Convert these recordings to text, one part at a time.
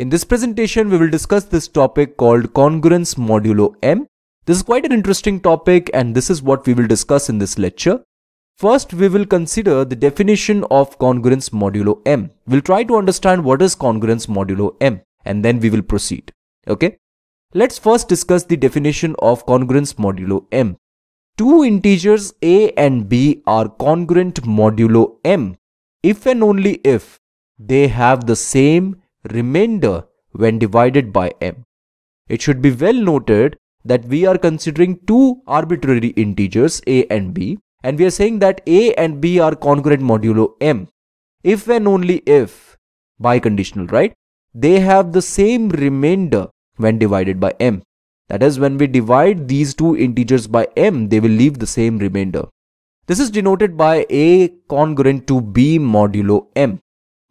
In this presentation, we will discuss this topic called congruence modulo M. This is quite an interesting topic and this is what we will discuss in this lecture. First, we will consider the definition of congruence modulo M. We'll try to understand what is congruence modulo M and then we will proceed. Okay. Let's first discuss the definition of congruence modulo M. Two integers A and B are congruent modulo M if and only if they have the same remainder when divided by m. It should be well noted that we are considering two arbitrary integers a and b and we are saying that a and b are congruent modulo m if and only if biconditional right they have the same remainder when divided by m that is when we divide these two integers by m they will leave the same remainder this is denoted by a congruent to b modulo m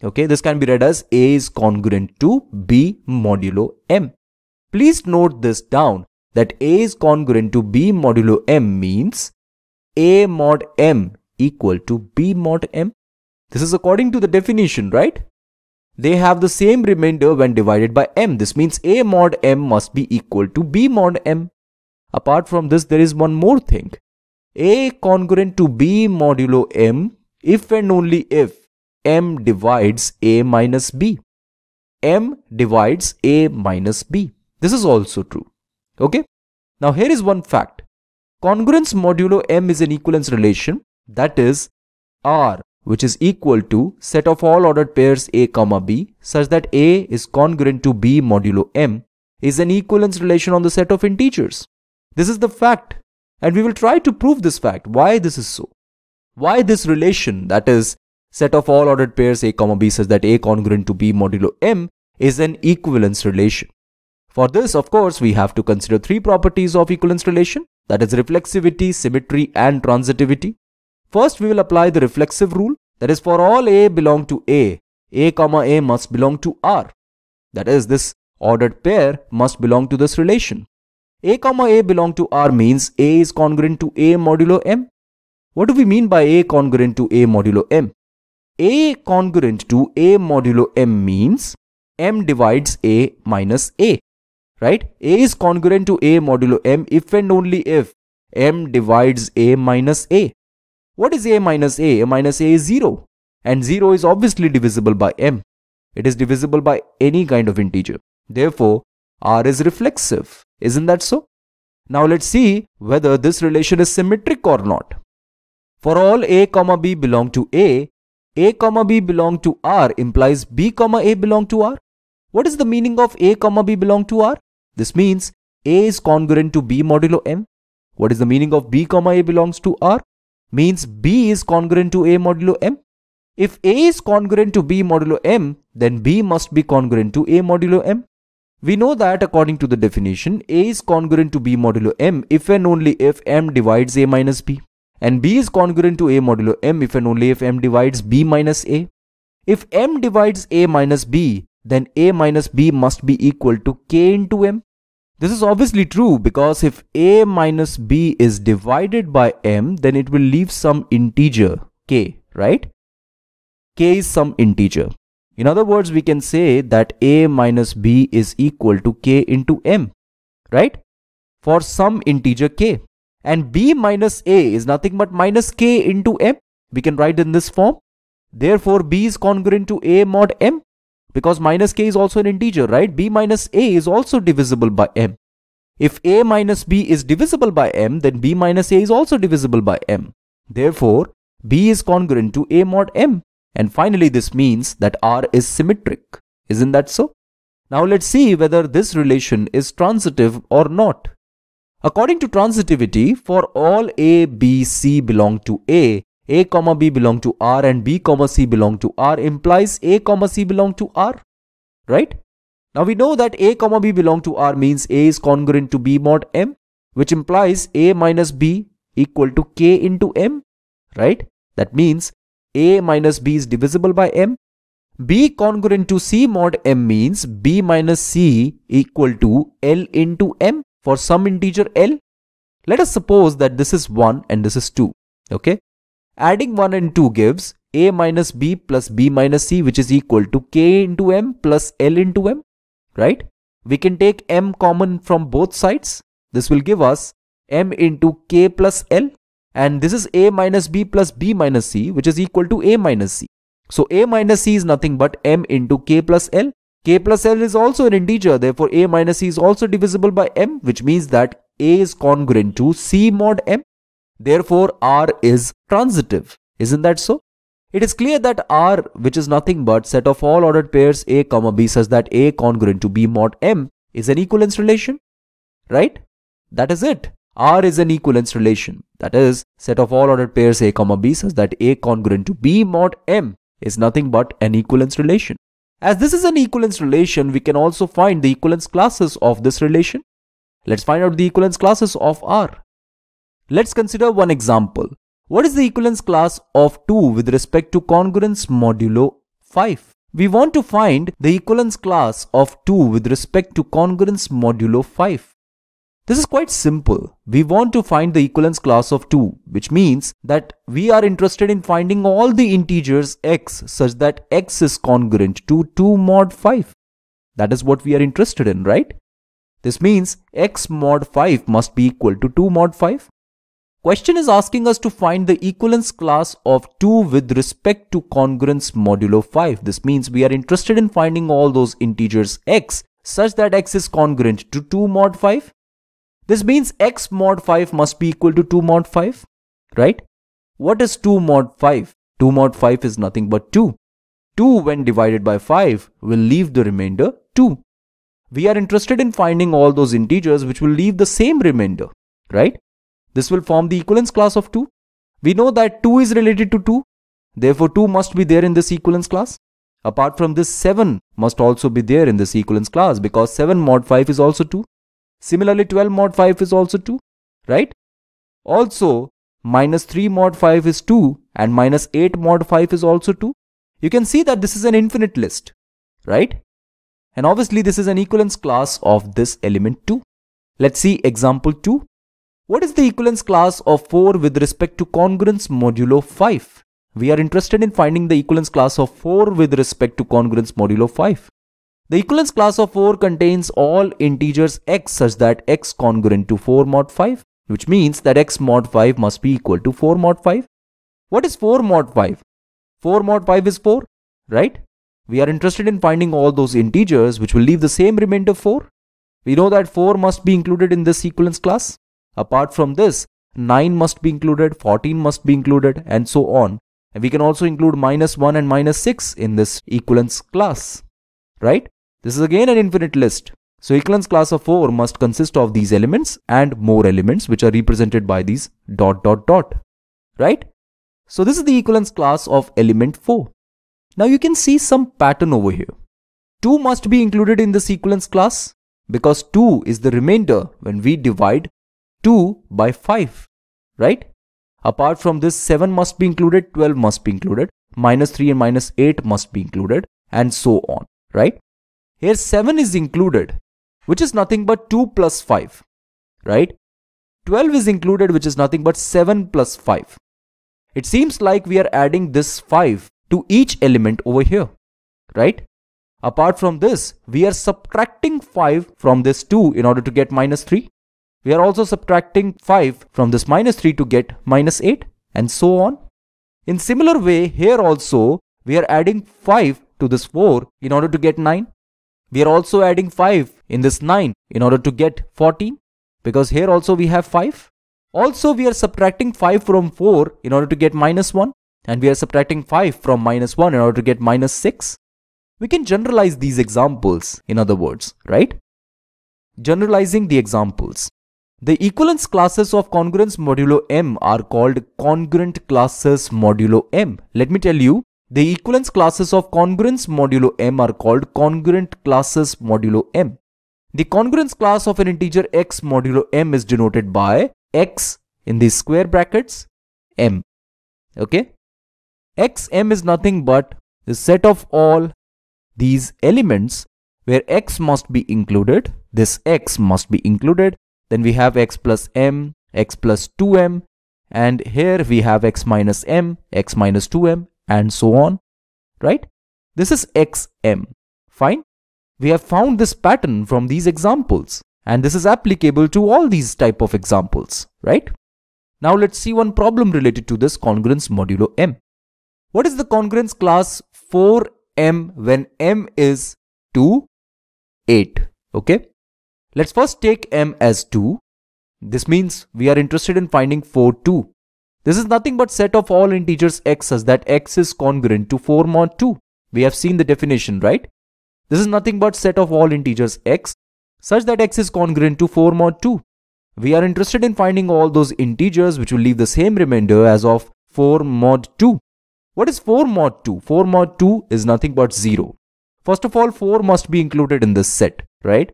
Okay, this can be read as A is congruent to B modulo M. Please note this down that A is congruent to B modulo M means A mod M equal to B mod M. This is according to the definition, right? They have the same remainder when divided by M. This means A mod M must be equal to B mod M. Apart from this, there is one more thing. A congruent to B modulo M if and only if m divides a minus b. m divides a minus b. This is also true. Okay. Now here is one fact. Congruence modulo m is an equivalence relation that is r which is equal to set of all ordered pairs a comma b such that a is congruent to b modulo m is an equivalence relation on the set of integers. This is the fact and we will try to prove this fact why this is so. Why this relation that is set of all ordered pairs a comma b such that a congruent to b modulo m is an equivalence relation. For this, of course, we have to consider three properties of equivalence relation that is reflexivity, symmetry and transitivity. First, we will apply the reflexive rule that is for all a belong to a, a comma a must belong to R. That is this ordered pair must belong to this relation. a comma a belong to R means a is congruent to a modulo m. What do we mean by a congruent to a modulo m? A congruent to A modulo M means M divides A minus A, right? A is congruent to A modulo M if and only if M divides A minus A. What is A minus A? A minus A is 0 and 0 is obviously divisible by M. It is divisible by any kind of integer. Therefore, R is reflexive. Isn't that so? Now let's see whether this relation is symmetric or not. For all a, b belong to A, a comma b belong to R implies b comma a belong to R. What is the meaning of a comma b belong to R? This means a is congruent to b modulo m. What is the meaning of b comma a belongs to R? Means b is congruent to a modulo m. If a is congruent to b modulo m, then b must be congruent to a modulo m. We know that according to the definition, a is congruent to b modulo m if and only if m divides a minus b and b is congruent to a modulo m if and only if m divides b minus a. If m divides a minus b, then a minus b must be equal to k into m. This is obviously true because if a minus b is divided by m, then it will leave some integer k, right? k is some integer. In other words, we can say that a minus b is equal to k into m, right? For some integer k. And b minus a is nothing but minus k into m. We can write in this form. Therefore, b is congruent to a mod m because minus k is also an integer, right? b minus a is also divisible by m. If a minus b is divisible by m, then b minus a is also divisible by m. Therefore, b is congruent to a mod m. And finally, this means that R is symmetric. Isn't that so? Now let's see whether this relation is transitive or not. According to transitivity, for all A, B, C belong to A, A comma B belong to R and B comma C belong to R implies A comma C belong to R, right? Now we know that A comma B belong to R means A is congruent to B mod M, which implies A minus B equal to K into M, right? That means A minus B is divisible by M. B congruent to C mod M means B minus C equal to L into M for some integer L. Let us suppose that this is 1 and this is 2. Okay. Adding 1 and 2 gives a minus b plus b minus c which is equal to k into m plus l into m. Right. We can take m common from both sides. This will give us m into k plus l and this is a minus b plus b minus c which is equal to a minus c. So a minus c is nothing but m into k plus l k plus l is also an integer therefore a minus c is also divisible by m which means that a is congruent to c mod m therefore r is transitive isn't that so it is clear that R, which is nothing but set of all ordered pairs A comma B such that A congruent to B mod M is an equivalence relation, right? That is it. R is an equivalence relation. That is set of all ordered pairs A comma B such that A congruent to B mod M is nothing but an equivalence relation. As this is an equivalence relation, we can also find the equivalence classes of this relation. Let's find out the equivalence classes of R. Let's consider one example. What is the equivalence class of 2 with respect to congruence modulo 5? We want to find the equivalence class of 2 with respect to congruence modulo 5. This is quite simple. We want to find the equivalence class of 2, which means that we are interested in finding all the integers x such that x is congruent to 2 mod 5. That is what we are interested in, right? This means x mod 5 must be equal to 2 mod 5. Question is asking us to find the equivalence class of 2 with respect to congruence modulo 5. This means we are interested in finding all those integers x such that x is congruent to 2 mod 5. This means x mod 5 must be equal to 2 mod 5, right? What is 2 mod 5? 2 mod 5 is nothing but 2. 2 when divided by 5 will leave the remainder 2. We are interested in finding all those integers which will leave the same remainder, right? This will form the equivalence class of 2. We know that 2 is related to 2. Therefore, 2 must be there in this equivalence class. Apart from this, 7 must also be there in this equivalence class because 7 mod 5 is also 2. Similarly, 12 mod 5 is also 2, right? Also, minus 3 mod 5 is 2 and minus 8 mod 5 is also 2. You can see that this is an infinite list, right? And obviously this is an equivalence class of this element 2. Let's see example 2. What is the equivalence class of 4 with respect to congruence modulo 5? We are interested in finding the equivalence class of 4 with respect to congruence modulo 5. The equivalence class of 4 contains all integers x such that x congruent to 4 mod 5 which means that x mod 5 must be equal to 4 mod 5. What is 4 mod 5? 4 mod 5 is 4, right? We are interested in finding all those integers which will leave the same remainder 4. We know that 4 must be included in this equivalence class. Apart from this, 9 must be included, 14 must be included and so on. And we can also include minus 1 and minus 6 in this equivalence class, right? This is again an infinite list. So Eklund's class of 4 must consist of these elements and more elements which are represented by these dot dot dot. Right? So this is the equivalence class of element 4. Now you can see some pattern over here. 2 must be included in this equivalence class because 2 is the remainder when we divide 2 by 5. Right? Apart from this 7 must be included, 12 must be included, minus 3 and minus 8 must be included and so on. Right? Here 7 is included, which is nothing but 2 plus 5, right? 12 is included, which is nothing but 7 plus 5. It seems like we are adding this 5 to each element over here, right? Apart from this, we are subtracting 5 from this 2 in order to get minus 3. We are also subtracting 5 from this minus 3 to get minus 8 and so on. In similar way, here also, we are adding 5 to this 4 in order to get 9. We are also adding 5 in this 9 in order to get 14 because here also we have 5. Also we are subtracting 5 from 4 in order to get minus 1 and we are subtracting 5 from minus 1 in order to get minus 6. We can generalize these examples in other words, right? Generalizing the examples. The equivalence classes of congruence modulo m are called congruent classes modulo m. Let me tell you the equivalence classes of congruence modulo m are called congruent classes modulo m. The congruence class of an integer x modulo m is denoted by x in the square brackets m. Okay. x m is nothing but the set of all these elements where x must be included. This x must be included. Then we have x plus m, x plus 2m and here we have x minus m, x minus 2m and so on, right? This is XM. Fine. We have found this pattern from these examples and this is applicable to all these type of examples, right? Now let's see one problem related to this congruence modulo M. What is the congruence class 4M when M is 2, 8, okay? Let's first take M as 2. This means we are interested in finding 4, 2. This is nothing but set of all integers x such that x is congruent to 4 mod 2. We have seen the definition, right? This is nothing but set of all integers x such that x is congruent to 4 mod 2. We are interested in finding all those integers which will leave the same remainder as of 4 mod 2. What is 4 mod 2? 4 mod 2 is nothing but 0. First of all, 4 must be included in this set, right?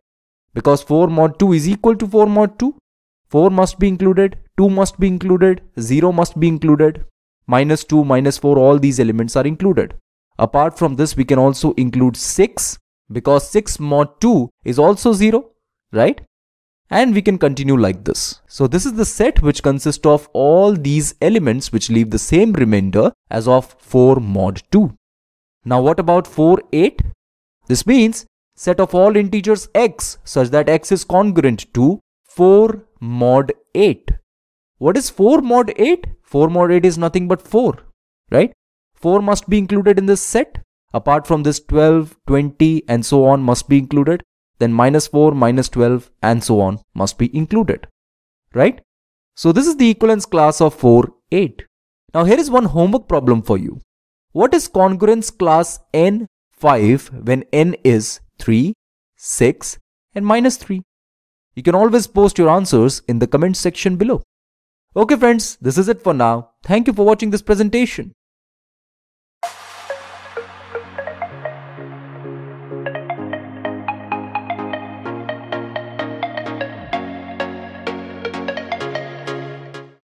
Because 4 mod 2 is equal to 4 mod 2, 4 must be included 2 must be included, 0 must be included, minus 2, minus 4, all these elements are included. Apart from this, we can also include 6 because 6 mod 2 is also 0, right? And we can continue like this. So this is the set which consists of all these elements which leave the same remainder as of 4 mod 2. Now what about 4, 8? This means set of all integers x such that x is congruent to 4 mod 8. What is 4 mod 8? 4 mod 8 is nothing but 4, right? 4 must be included in this set. Apart from this 12, 20 and so on must be included. Then minus 4, minus 12 and so on must be included, right? So this is the equivalence class of 4, 8. Now here is one homework problem for you. What is congruence class n 5 when n is 3, 6 and minus 3? You can always post your answers in the comment section below. Okay friends, this is it for now. Thank you for watching this presentation.